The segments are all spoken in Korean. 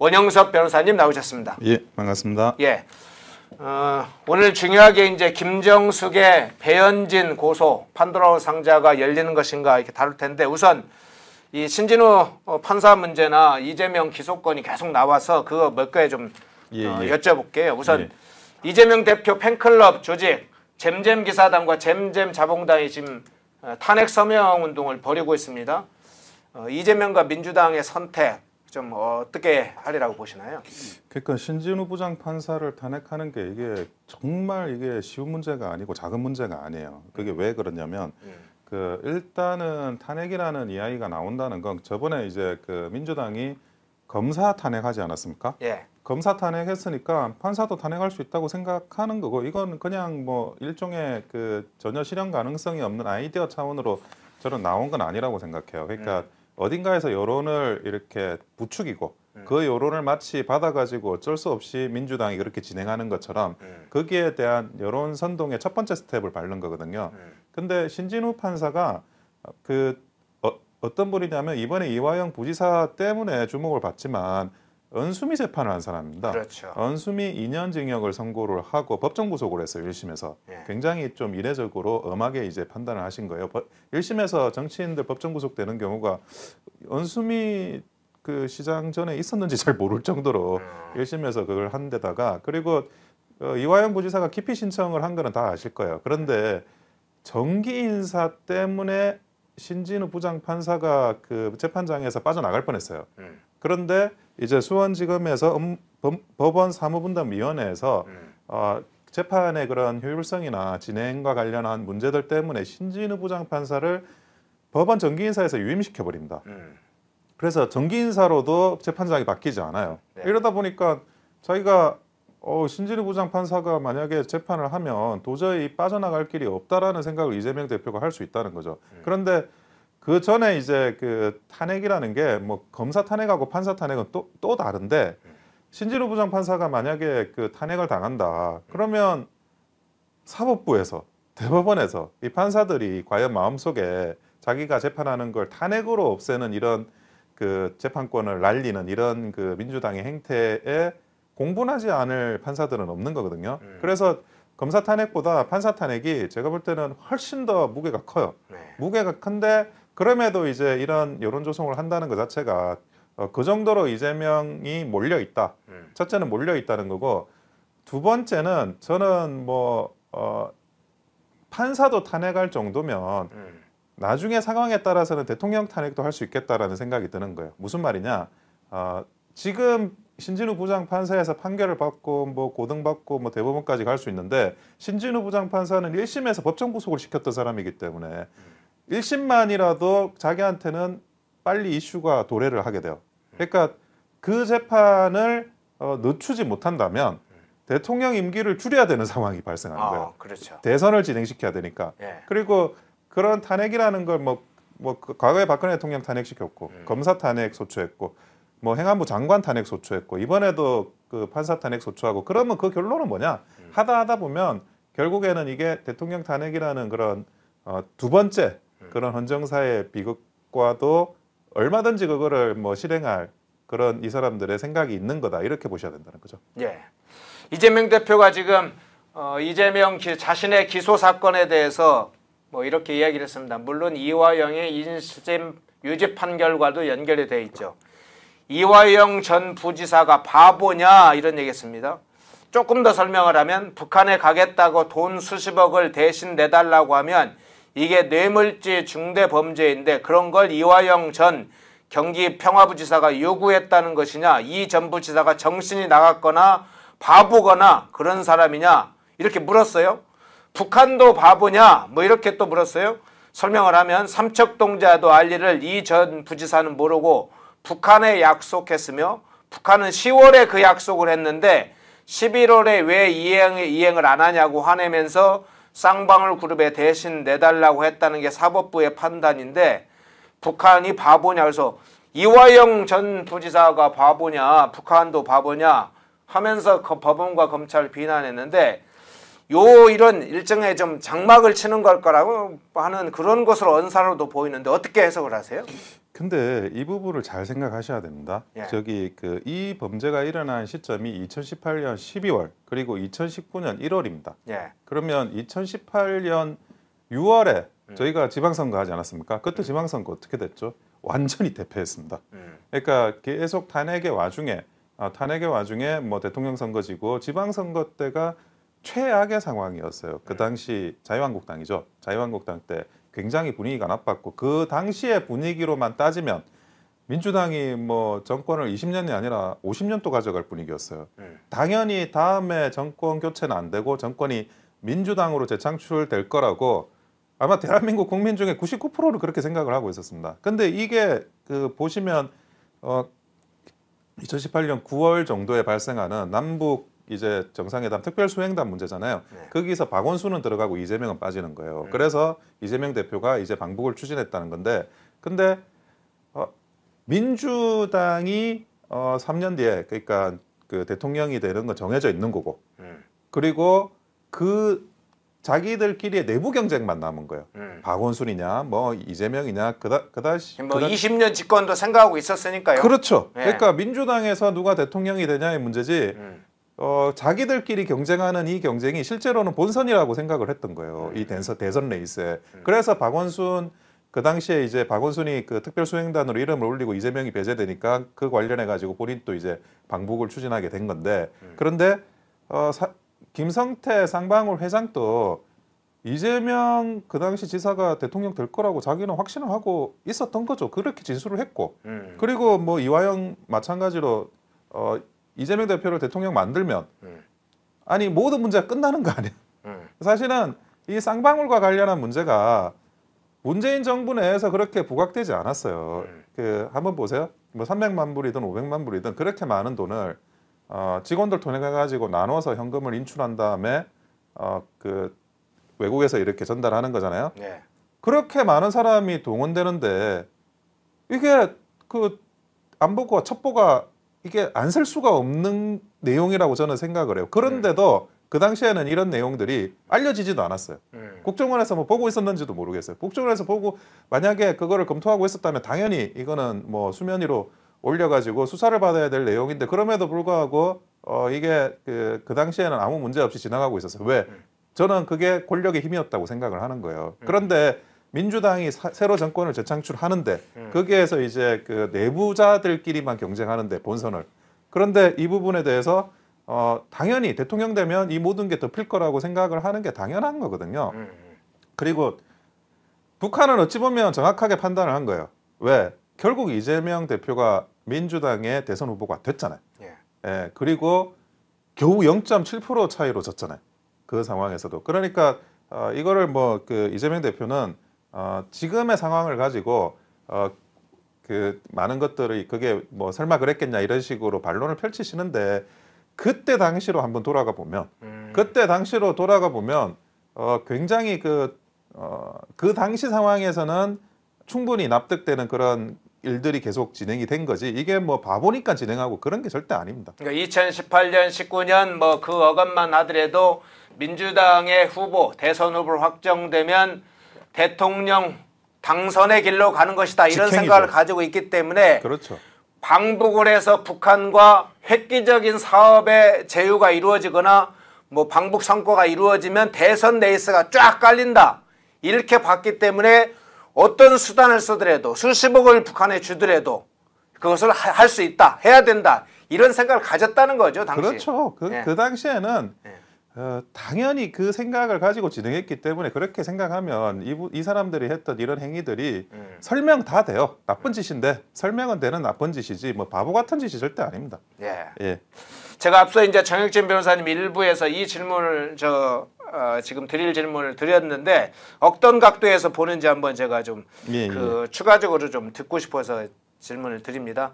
원영섭 변호사님 나오셨습니다. 예, 반갑습니다. 예. 어, 오늘 중요하게 이제 김정숙의 배현진 고소 판도라 상자가 열리는 것인가 이렇게 다룰 텐데 우선 이 신진우 어, 판사 문제나 이재명 기소권이 계속 나와서 그거 몇개좀 예, 어, 예. 여쭤볼게요. 우선 예. 이재명 대표 팬클럽 조직 잼잼 기사단과 잼잼 자봉단이 지금 어, 탄핵 서명 운동을 벌이고 있습니다. 어, 이재명과 민주당의 선택 좀 어떻게 하리라고 보시나요? 그러니까 신지훈 후보장 판사를 탄핵하는 게 이게 정말 이게 쉬운 문제가 아니고 작은 문제가 아니에요. 그게 왜 그러냐면 음. 그 일단은 탄핵이라는 이야기가 나온다는 건 저번에 이제 그 민주당이 검사 탄핵하지 않았습니까? 예. 검사 탄핵했으니까 판사도 탄핵할 수 있다고 생각하는 거고 이건 그냥 뭐 일종의 그 전혀 실현 가능성이 없는 아이디어 차원으로 저는 나온 건 아니라고 생각해요. 그러니까 음. 어딘가에서 여론을 이렇게 부추기고 음. 그 여론을 마치 받아가지고 어쩔 수 없이 민주당이 그렇게 진행하는 것처럼 음. 거기에 대한 여론 선동의 첫 번째 스텝을 밟는 거거든요. 음. 근데 신진우 판사가 그 어, 어떤 분이냐면 이번에 이화영 부지사 때문에 주목을 받지만 은수미 재판을 한 사람입니다. 그렇죠. 은수미 2년 징역을 선고를 하고 법정 구속을 했어요. 1심에서. 예. 굉장히 좀 이례적으로 엄하게 이제 판단을 하신 거예요. 1심에서 정치인들 법정 구속되는 경우가 은수미 그 시장 전에 있었는지 잘 모를 정도로 음. 1심에서 그걸 한 데다가 그리고 어, 이화영 부지사가 기피 신청을 한 거는 다 아실 거예요. 그런데 정기 인사 때문에 신진우 부장 판사가 그 재판장에서 빠져나갈 뻔했어요. 음. 그런데 이제 수원지검에서 음, 법원 사무분담위원회에서 음. 어, 재판의 그런 효율성이나 진행과 관련한 문제들 때문에 신진우 부장판사를 법원 정기인사에서 유임시켜 버립니다. 음. 그래서 정기인사로도 재판장이 바뀌지 않아요. 네. 이러다 보니까 자기가 어, 신진우 부장판사가 만약에 재판을 하면 도저히 빠져나갈 길이 없다라는 생각을 이재명 대표가 할 수 있다는 거죠. 음. 그런데 그 전에 이제 그 탄핵이라는 게 뭐 검사 탄핵하고 판사 탄핵은 또, 또 다른데 신진우 부장 판사가 만약에 그 탄핵을 당한다 그러면 사법부에서 대법원에서 이 판사들이 과연 마음속에 자기가 재판하는 걸 탄핵으로 없애는 이런 그 재판권을 날리는 이런 그 민주당의 행태에 공분하지 않을 판사들은 없는 거거든요. 음. 그래서 검사 탄핵보다 판사 탄핵이 제가 볼 때는 훨씬 더 무게가 커요. 네. 무게가 큰데 그럼에도 이제 이런 여론 조성을 한다는 것 자체가 어, 그 정도로 이재명이 몰려 있다. 음. 첫째는 몰려 있다는 거고 두 번째는 저는 뭐 어, 판사도 탄핵할 정도면 음. 나중에 상황에 따라서는 대통령 탄핵도 할 수 있겠다라는 생각이 드는 거예요. 무슨 말이냐? 어, 지금 신진우 부장 판사에서 판결을 받고 뭐 고등 받고 뭐 대법원까지 갈 수 있는데 신진우 부장 판사는 1심에서 법정 구속을 시켰던 사람이기 때문에 음. 1심만이라도 자기한테는 빨리 이슈가 도래를 하게 돼요. 그러니까 그 재판을 어, 늦추지 못한다면 대통령 임기를 줄여야 되는 상황이 발생하는 거예요. 아, 그렇죠. 대선을 진행시켜야 되니까. 예. 그리고 그런 탄핵이라는 걸 뭐 뭐, 뭐 그 과거에 박근혜 대통령 탄핵시켰고 음. 검사 탄핵 소추했고 뭐 행안부 장관 탄핵 소추했고 이번에도 그 판사 탄핵 소추하고 그러면 그 결론은 뭐냐 음. 하다 하다 보면 결국에는 이게 대통령 탄핵이라는 그런 어, 두 번째 음. 그런 헌정사의 비극과도 얼마든지 그거를 뭐 실행할 그런 이 사람들의 생각이 있는 거다 이렇게 보셔야 된다는 거죠. 예. 이재명 대표가 지금 어, 이재명 기, 자신의 기소 사건에 대해서 뭐 이렇게 이야기를 했습니다. 물론 이화영의 인심 유죄 판결과도 연결이 돼 있죠. 이화영 전 부지사가 바보냐 이런 얘기했습니다. 조금 더 설명을 하면 북한에 가겠다고 돈 수십억을 대신 내달라고 하면 이게 뇌물죄 중대 범죄인데 그런 걸 이화영 전 경기 평화부지사가 요구했다는 것이냐 이 전부지사가 정신이 나갔거나 바보거나 그런 사람이냐 이렇게 물었어요. 북한도 바보냐 뭐 이렇게 또 물었어요. 설명을 하면 삼척동자도 알 일을 이전 부지사는 모르고 북한에 약속했으며 북한은 10월에 그 약속을 했는데 11월에 왜 이행, 이행을 안 하냐고 화내면서 쌍방울 그룹에 대신 내달라고 했다는 게 사법부의 판단인데 북한이 바보냐 그래서 이화영 전 부지사가 바보냐 북한도 바보냐 하면서 그 법원과 검찰을 비난했는데 요 이런 일정에 좀 장막을 치는 걸 거라고 하는 그런 것으로 언사로도 보이는데 어떻게 해석을 하세요? 근데 이 부분을 잘 생각하셔야 됩니다. 예. 저기 그 이 범죄가 일어난 시점이 2018년 12월 그리고 2019년 1월입니다. 예. 그러면 2018년 6월에 음. 저희가 지방선거 하지 않았습니까? 그때 음. 지방선거 어떻게 됐죠? 완전히 대패했습니다. 음. 그러니까 계속 탄핵의 와중에 아, 탄핵의 와중에 뭐 대통령 선거 지고 지방선거 때가 최악의 상황이었어요. 그 음. 당시 자유한국당이죠. 자유한국당 때 굉장히 분위기가 나빴고 그 당시의 분위기로만 따지면 민주당이 뭐 정권을 20년이 아니라 50년도 가져갈 분위기였어요. 음. 당연히 다음에 정권 교체는 안 되고 정권이 민주당으로 재창출될 거라고 아마 대한민국 국민 중에 99%를 그렇게 생각을 하고 있었습니다. 근데 이게 그 보시면 어 2018년 9월 정도에 발생하는 남북 이제 정상회담 특별 수행단 문제잖아요. 네. 거기서 박원순은 들어가고 이재명은 빠지는 거예요. 음. 그래서 이재명 대표가 이제 방북을 추진했다는 건데 근데 어, 민주당이 어, 3년 뒤에 그러니까 그 대통령이 되는 건 정해져 있는 거고 음. 그리고 그 자기들끼리의 내부 경쟁만 남은 거예요. 음. 박원순이냐, 뭐 이재명이냐, 그다 그다시 뭐 그다, 20년 집권도 생각하고 있었으니까요. 그렇죠. 예. 그러니까 민주당에서 누가 대통령이 되냐의 문제지. 음. 어, 자기들끼리 경쟁하는 이 경쟁이 실제로는 본선이라고 생각을 했던 거예요. 네. 이 대선, 대선 레이스에. 음. 그래서 박원순 그 당시에 이제 박원순이 그 특별수행단으로 이름을 올리고 이재명이 배제되니까 그 관련해 가지고 본인 또 이제 방북을 추진하게 된 건데 음. 그런데 어, 사, 김성태 상방울 회장도 이재명 그 당시 지사가 대통령 될 거라고 자기는 확신을 하고 있었던 거죠. 그렇게 진술을 했고 음. 그리고 뭐 이화영 마찬가지로 어, 이재명 대표를 대통령 만들면 네. 아니 모든 문제가 끝나는 거 아니야. 네. 사실은 이 쌍방울과 관련한 문제가 문재인 정부 내에서 그렇게 부각되지 않았어요. 네. 그 한번 보세요. 뭐 300만 불이든 500만 불이든 그렇게 많은 돈을 어, 직원들 통해 가지고 나눠서 현금을 인출한 다음에 어, 그 외국에서 이렇게 전달하는 거잖아요. 네. 그렇게 많은 사람이 동원되는데 이게 그안보고 첩보가 이게 안 쓸 수가 없는 내용이라고 저는 생각을 해요. 그런데도 네. 그 당시에는 이런 내용들이 알려지지도 않았어요. 네. 국정원에서 뭐 보고 있었는지도 모르겠어요. 국정원에서 보고 만약에 그거를 검토하고 있었다면 당연히 이거는 뭐 수면 위로 올려가지고 수사를 받아야 될 내용인데 그럼에도 불구하고 어 이게 그, 그 당시에는 아무 문제 없이 지나가고 있었어요. 왜? 네. 저는 그게 권력의 힘이었다고 생각을 하는 거예요. 네. 그런데 민주당이 사, 새로 정권을 재창출하는데 음. 거기에서 이제 그 내부자들끼리만 경쟁하는데 본선을 그런데 이 부분에 대해서 어, 당연히 대통령 되면 이 모든 게 덮일 거라고 생각을 하는 게 당연한 거거든요. 음. 음. 그리고 북한은 어찌 보면 정확하게 판단을 한 거예요. 왜? 결국 이재명 대표가 민주당의 대선 후보가 됐잖아요. 예. 예 그리고 겨우 0.7% 차이로 졌잖아요. 그 상황에서도. 그러니까 어, 이거를 뭐 그 이재명 대표는 어, 지금의 상황을 가지고 어, 그 많은 것들을 그게 뭐 설마 그랬겠냐 이런 식으로 반론을 펼치시는데 그때 당시로 한번 돌아가 보면 음. 그때 당시로 돌아가 보면 어, 굉장히 그, 어, 그 당시 상황에서는 충분히 납득되는 그런 일들이 계속 진행이 된 거지 이게 뭐 바보니까 진행하고 그런 게 절대 아닙니다. 그러니까 2018년, 19년 뭐 그 어감만 하더라도 민주당의 후보 대선 후보 확정되면 대통령 당선의 길로 가는 것이다 이런 직행이죠. 생각을 가지고 있기 때문에 그렇죠. 방북을 해서 북한과 획기적인 사업의 제휴가 이루어지거나 뭐 방북 성과가 이루어지면 대선 레이스가 쫙 깔린다 이렇게 봤기 때문에 어떤 수단을 쓰더라도 수십억을 북한에 주더라도 그것을 할 수 있다 해야 된다 이런 생각을 가졌다는 거죠 당시 그렇죠 그, 네. 그 당시에는 네. 어, 당연히 그 생각을 가지고 진행했기 때문에 그렇게 생각하면 이, 이 사람들이 했던 이런 행위들이 음. 설명 다 돼요. 나쁜 음. 짓인데 설명은 되는 나쁜 짓이지 뭐 바보 같은 짓이 절대 아닙니다. 예. 예. 제가 앞서 이제 정혁진 변호사님 일부에서 이 질문을 저 어, 지금 드릴 질문을 드렸는데 어떤 각도에서 보는지 한번 제가 좀그 예, 예. 그 추가적으로 좀 듣고 싶어서 질문을 드립니다.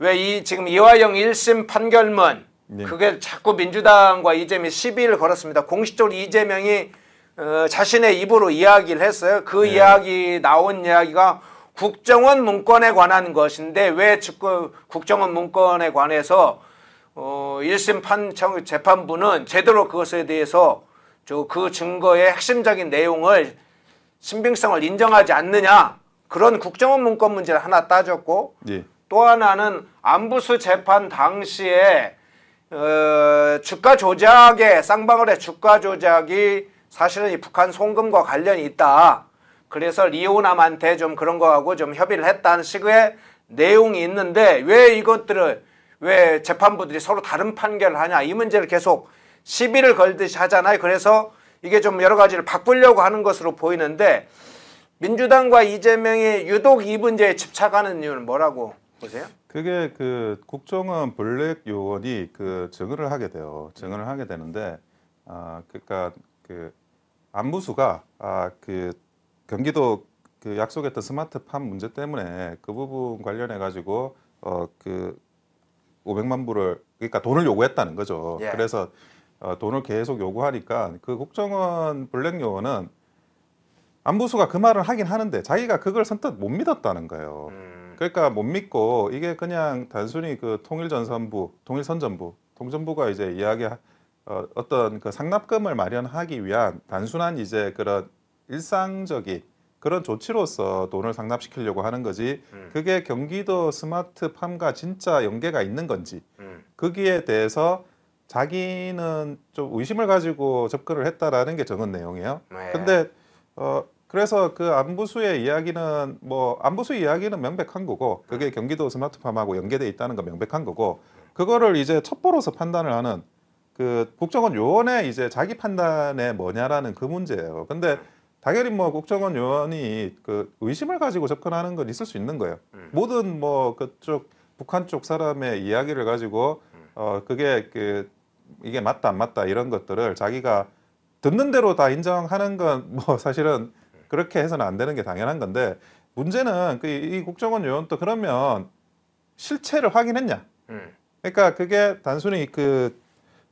왜 이 지금 이화영 일심 판결문 네. 그게 자꾸 민주당과 이재명이 시비를 걸었습니다. 공식적으로 이재명이 어, 자신의 입으로 이야기를 했어요. 그 네. 이야기 나온 이야기가 국정원 문건에 관한 것인데 왜 지금 국정원 문건에 관해서 어, 1심 판청 재판부는 제대로 그것에 대해서 저그 증거의 핵심적인 내용을 신빙성을 인정하지 않느냐 그런 국정원 문건 문제를 하나 따졌고 네. 또 하나는 안부수 재판 당시에 어, 주가 조작에 쌍방울의 주가 조작이 사실은 이 북한 송금과 관련이 있다. 그래서 리오남한테 좀 그런 거하고 좀 협의를 했다는 식의 내용이 있는데 왜 이것들을 왜 재판부들이 서로 다른 판결을 하냐 이 문제를 계속 시비를 걸듯이 하잖아요. 그래서 이게 좀 여러 가지를 바꾸려고 하는 것으로 보이는데 민주당과 이재명이 유독 이 문제에 집착하는 이유는 뭐라고 보세요? 그게 그 국정원 블랙 요원이 그 증언을 하게 돼요. 증언을 하게 되는데 아 그러니까 그 안부수가 아 그 경기도 그 약속했던 스마트팜 문제 때문에 그 부분 관련해 가지고 어 그 500만 불을 그러니까 돈을 요구했다는 거죠. 예. 그래서 어, 돈을 계속 요구하니까 그 국정원 블랙 요원은 안부수가 그 말을 하긴 하는데 자기가 그걸 선뜻 못 믿었다는 거예요. 음. 음. 그러니까 못 믿고 이게 그냥 단순히 그 통일전선부, 통일선전부, 통전부가 이제 이야기 어, 어떤 그 상납금을 마련하기 위한 단순한 이제 그런 일상적인 그런 조치로서 돈을 상납시키려고 하는 거지 음. 그게 경기도 스마트팜과 진짜 연계가 있는 건지 음. 거기에 대해서 자기는 좀 의심을 가지고 접근을 했다라는 게 적은 내용이에요. 네. 근데 어, 그래서 그 안부수의 이야기는 뭐 안부수 이야기는 명백한 거고 그게 네. 경기도 스마트팜하고 연계돼 있다는 거 명백한 거고 그거를 이제 첩보로서 판단을 하는 그 국정원 요원의 이제 자기 판단에 뭐냐라는 그 문제예요. 근데 네. 당연히 뭐 국정원 요원이 그 의심을 가지고 접근하는 건 있을 수 있는 거예요. 음. 모든 뭐 그쪽 북한 쪽 사람의 이야기를 가지고 음. 어 그게 그 이게 맞다 안 맞다 이런 것들을 자기가 듣는 대로 다 인정하는 건 뭐 사실은 그렇게 해서는 안 되는 게 당연한 건데 문제는 그이 국정원 요원도 그러면 실체를 확인했냐? 음. 그러니까 그게 단순히 그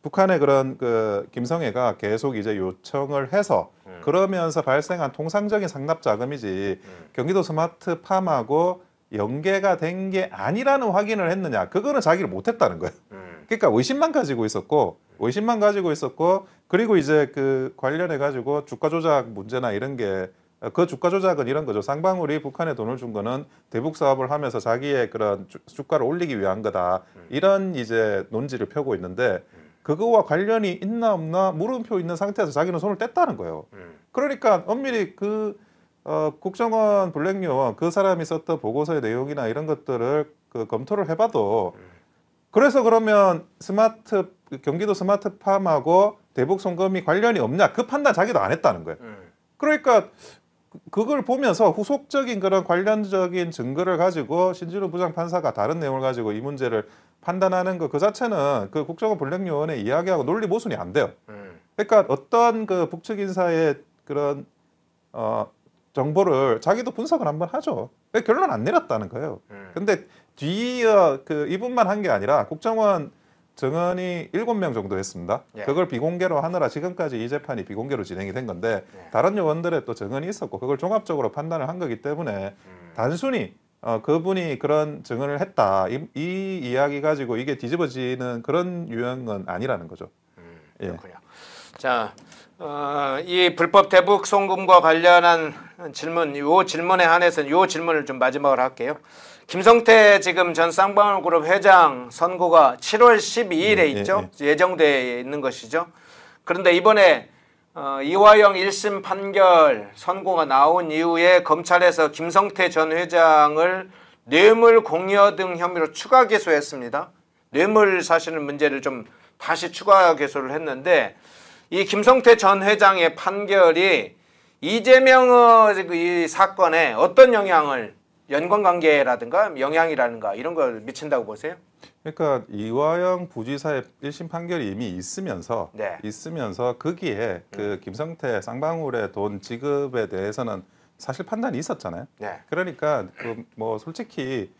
북한의 그런 그 김성애가 계속 이제 요청을 해서 음. 그러면서 발생한 통상적인 상납 자금이지 음. 경기도 스마트 팜하고 연계가 된 게 아니라는 확인을 했느냐 그거는 자기를 못했다는 거예요. 음. 그러니까 의심만 가지고 있었고 의심만 가지고 있었고 그리고 이제 그 관련해 가지고 주가 조작 문제나 이런 게그 주가 조작은 이런 거죠. 쌍방울이 북한에 돈을 준 거는 대북 사업을 하면서 자기의 그런 주가를 올리기 위한 거다. 음. 이런 이제 논지를 펴고 있는데 음. 그거와 관련이 있나 없나 물음표 있는 상태에서 자기는 손을 뗐다는 거예요. 음. 그러니까 엄밀히 그 어, 국정원 블랙요원 그 사람이 썼던 보고서의 내용이나 이런 것들을 그 검토를 해봐도 그래서 그러면 스마트 경기도 스마트팜하고 대북 송금이 관련이 없냐 그 판단 자기도 안 했다는 거예요. 그러니까 그걸 보면서 후속적인 그런 관련적인 증거를 가지고 신진우 부장판사가 다른 내용을 가지고 이 문제를 판단하는 것그 자체는 그 국정원 본력요원의 이야기하고 논리 모순이 안 돼요. 음. 그러니까 어떤 그 북측 인사의 그런 어 정보를 자기도 분석을 한번 하죠. 결론 안 내렸다는 거예요. 음. 근데 뒤에 그 이분만 한 게 아니라 국정원 증언이 일곱 명 정도 했습니다. 예. 그걸 비공개로 하느라 지금까지 이 재판이 비공개로 진행이 된 건데 예. 다른 요원들의 또 증언이 있었고 그걸 종합적으로 판단을 한 거기 때문에 음. 단순히 어, 그분이 그런 증언을 했다 이, 이 이야기 가지고 이게 뒤집어지는 그런 유형은 아니라는 거죠. 음, 예. 그렇군요. 예. 자, 어, 이 불법 대북 송금과 관련한 질문, 요 질문에 한해서는 요 질문을 좀 마지막으로 할게요. 김성태 지금 전 쌍방울그룹 회장 선거가 7월 12일에 예, 예, 있죠. 예, 정되어 있는 것이죠. 그런데 이번에 어, 이화영 1심 판결 선고가 나온 이후에 검찰에서 김성태 전 회장을 뇌물 공여 등 혐의로 추가 기소했습니다. 뇌물 사실은 문제를 좀 다시 추가 기소를 했는데 이 김성태 전 회장의 판결이 이재명의 그 이 사건에 어떤 영향을 연관관계라든가 영향이라든가 이런 걸 미친다고 보세요? 그러니까 이화영 부지사의 1심 판결이 이미 있으면서 네. 있으면서 거기에 그 음. 김성태 쌍방울의 돈 지급에 대해서는 사실 판단이 있었잖아요. 네. 그러니까 그뭐 솔직히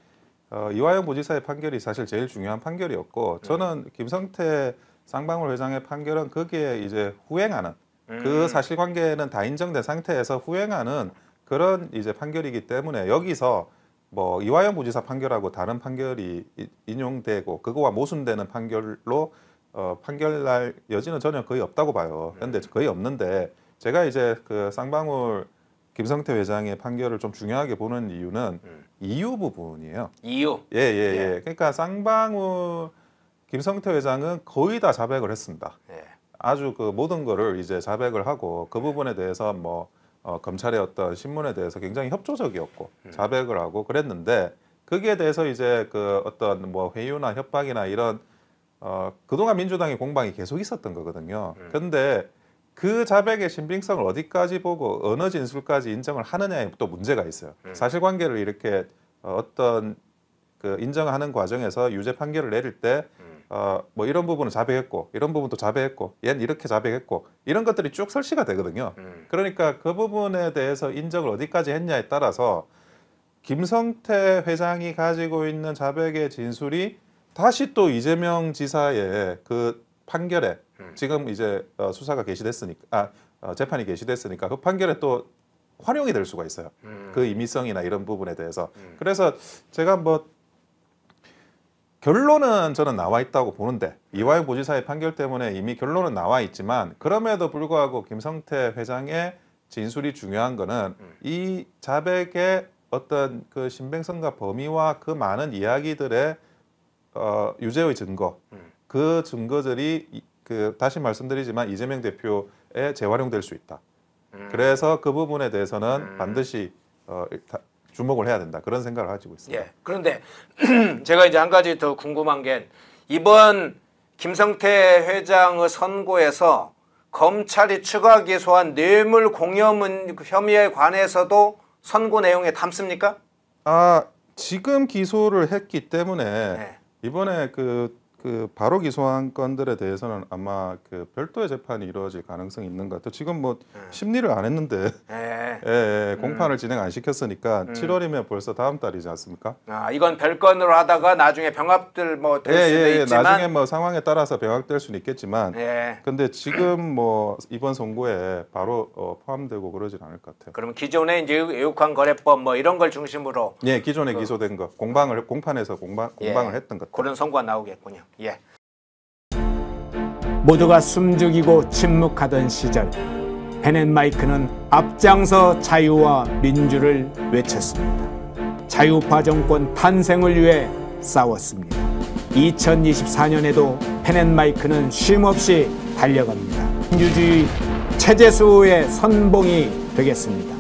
어, 이화영 부지사의 판결이 사실 제일 중요한 판결이었고 음. 저는 김성태 쌍방울 회장의 판결은 거기에 이제 후행하는 그 음. 사실관계는 다 인정된 상태에서 후행하는 그런 이제 판결이기 때문에 여기서 뭐 이화영 부지사 판결하고 다른 판결이 인용되고 그거와 모순되는 판결로 어, 판결날 여지는 전혀 거의 없다고 봐요. 그런데 네. 거의 없는데 제가 이제 그 쌍방울 김성태 회장의 판결을 좀 중요하게 보는 이유는 음. 이유 부분이에요. 이유. 예예예. 예, 예. 예, 그러니까 쌍방울 김성태 회장은 거의 다 자백을 했습니다. 예. 아주 그 모든 거를 이제 자백을 하고 그 부분에 대해서 뭐 어, 검찰의 어떤 신문에 대해서 굉장히 협조적이었고 음. 자백을 하고 그랬는데 거기에 대해서 이제 그 어떤 뭐 회유나 협박이나 이런 어, 그동안 민주당의 공방이 계속 있었던 거거든요. 음. 근데 그 자백의 신빙성을 어디까지 보고 어느 진술까지 인정을 하느냐에 또 문제가 있어요. 음. 사실관계를 이렇게 어떤 그 인정하는 과정에서 유죄 판결을 내릴 때 음. 어, 뭐 이런 부분은 자백했고 이런 부분도 자백했고 얘는 이렇게 자백했고 이런 것들이 쭉 설치가 되거든요. 음. 그러니까 그 부분에 대해서 인정을 어디까지 했냐에 따라서 김성태 회장이 가지고 있는 자백의 진술이 다시 또 이재명 지사의 그 판결에 음. 지금 이제 어, 수사가 개시됐으니까 아 어, 재판이 개시됐으니까 그 판결에 또 활용이 될 수가 있어요. 음. 그 임의성이나 이런 부분에 대해서. 음. 그래서 제가 뭐 결론은 저는 나와 있다고 보는데 이화영 보지사의 판결 때문에 이미 결론은 나와 있지만 그럼에도 불구하고 김성태 회장의 진술이 중요한 거는 음. 이 자백의 어떤 그 신빙성과 범위와 그 많은 이야기들의 어, 유죄의 증거 음. 그 증거들이 그 다시 말씀드리지만 이재명 대표에 재활용될 수 있다. 음. 그래서 그 부분에 대해서는 반드시 어, 주목을 해야 된다 그런 생각을 가지고 있습니다. 예. 그런데 제가 이제 한 가지 더 궁금한 게 이번 김성태 회장의 선고에서 검찰이 추가 기소한 뇌물 공여문 혐의에 관해서도 선고 내용에 담습니까? 아 지금 기소를 했기 때문에 네. 이번에 그그 바로 기소한 건들에 대해서는 아마 그 별도의 재판이 이루어질 가능성이 있는 것 같아요. 지금 뭐 네. 심리를 안 했는데 네. 예, 예, 음. 공판을 음. 진행 안 시켰으니까 음. 7월이면 벌써 다음 달이지 않습니까? 아 이건 별건으로 하다가 나중에 병합들 뭐될 예, 수도 예, 예, 있지만 나중에 뭐 상황에 따라서 병합될 수는 있겠지만 예. 근데 지금 뭐 이번 선고에 바로 어, 포함되고 그러진 않을 것 같아요. 그러면 기존에 이제 의국한 거래법 뭐 이런 걸 중심으로 예 기존에 그, 기소된 거 공방을 공판에서 공방 공방을 예. 했던 것 그런 선고가 나오겠군요. 예. 모두가 숨죽이고 침묵하던 시절 헤넨마이크는 앞장서 자유와 민주를 외쳤습니다. 자유파 정권 탄생을 위해 싸웠습니다. 2024년에도 헤넨마이크는 쉼없이 달려갑니다. 민주주의 체제수호의 선봉이 되겠습니다.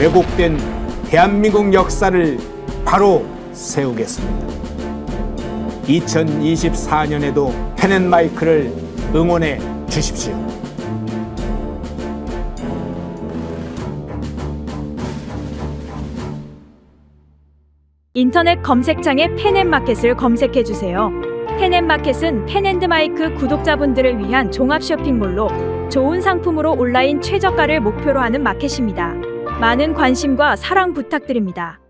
왜곡된 대한민국 역사를 바로 세우겠습니다. 2024년에도 펜앤마이크를 응원해 주십시오. 인터넷 검색창에 펜앤마켓을 검색해 주세요. 펜앤마켓은 펜앤드마이크 구독자분들을 위한 종합 쇼핑몰로 좋은 상품으로 온라인 최저가를 목표로 하는 마켓입니다. 많은 관심과 사랑 부탁드립니다.